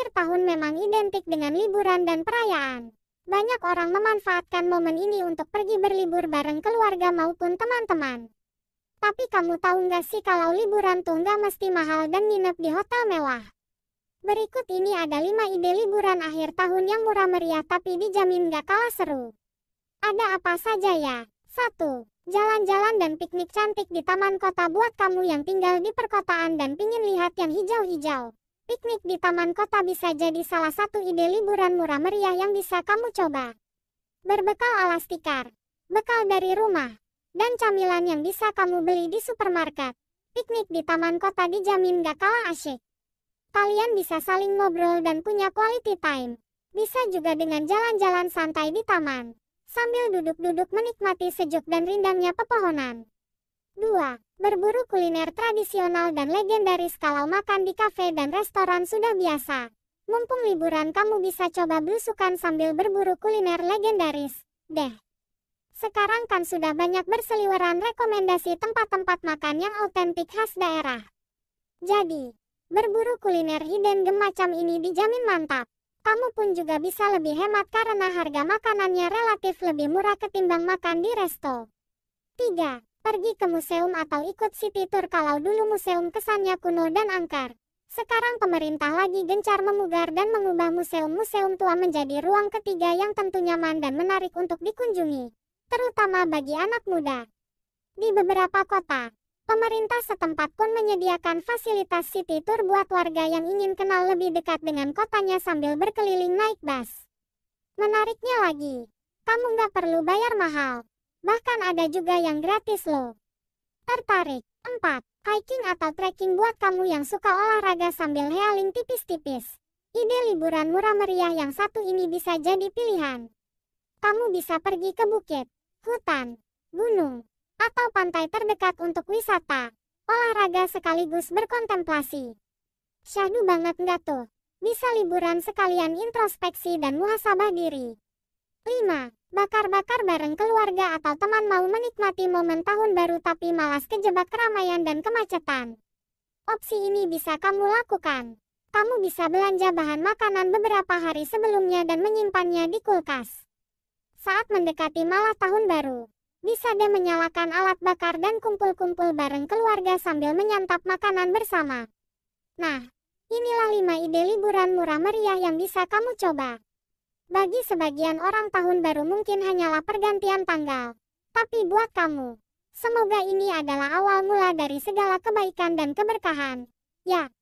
akhir tahun memang identik dengan liburan dan perayaan. Banyak orang memanfaatkan momen ini untuk pergi berlibur bareng keluarga maupun teman-teman. Tapi kamu tahu nggak sih kalau liburan tuh nggak mesti mahal dan nginep di hotel mewah. Berikut ini ada 5 ide liburan akhir tahun yang murah meriah tapi dijamin gak kalah seru. Ada apa saja ya? 1. Jalan-jalan dan piknik cantik di taman kota buat kamu yang tinggal di perkotaan dan pingin lihat yang hijau-hijau. Piknik di taman kota bisa jadi salah satu ide liburan murah meriah yang bisa kamu coba. Berbekal alas tikar, bekal dari rumah, dan camilan yang bisa kamu beli di supermarket. Piknik di taman kota dijamin gak kalah asyik. Kalian bisa saling ngobrol dan punya quality time. Bisa juga dengan jalan-jalan santai di taman, sambil duduk-duduk menikmati sejuk dan rindangnya pepohonan. 2. Berburu kuliner tradisional dan legendaris kalau makan di kafe dan restoran sudah biasa. Mumpung liburan kamu bisa coba belusukan sambil berburu kuliner legendaris. Deh. Sekarang kan sudah banyak berseliweran rekomendasi tempat-tempat makan yang autentik khas daerah. Jadi, berburu kuliner hidden gemacam ini dijamin mantap. Kamu pun juga bisa lebih hemat karena harga makanannya relatif lebih murah ketimbang makan di resto. 3 pergi ke museum atau ikut city tour kalau dulu museum kesannya kuno dan angker. Sekarang pemerintah lagi gencar memugar dan mengubah museum-museum tua menjadi ruang ketiga yang tentu nyaman dan menarik untuk dikunjungi, terutama bagi anak muda. Di beberapa kota, pemerintah setempat pun menyediakan fasilitas city tour buat warga yang ingin kenal lebih dekat dengan kotanya sambil berkeliling naik bus. Menariknya lagi, kamu nggak perlu bayar mahal. Bahkan ada juga yang gratis loh. Tertarik? 4. Hiking atau trekking buat kamu yang suka olahraga sambil healing tipis-tipis. Ide liburan murah meriah yang satu ini bisa jadi pilihan. Kamu bisa pergi ke bukit, hutan, gunung, atau pantai terdekat untuk wisata, olahraga sekaligus berkontemplasi. Syahdu banget nggak tuh? Bisa liburan sekalian introspeksi dan muhasabah diri. 5 bakar-bakar bareng keluarga atau teman mau menikmati momen tahun baru tapi malas kejebak keramaian dan kemacetan. Opsi ini bisa kamu lakukan. Kamu bisa belanja bahan makanan beberapa hari sebelumnya dan menyimpannya di kulkas. Saat mendekati malah tahun baru, bisa deh menyalakan alat bakar dan kumpul-kumpul bareng keluarga sambil menyantap makanan bersama. Nah, inilah 5 ide liburan murah meriah yang bisa kamu coba. Bagi sebagian orang tahun baru mungkin hanyalah pergantian tanggal. Tapi buat kamu, semoga ini adalah awal mula dari segala kebaikan dan keberkahan. Ya,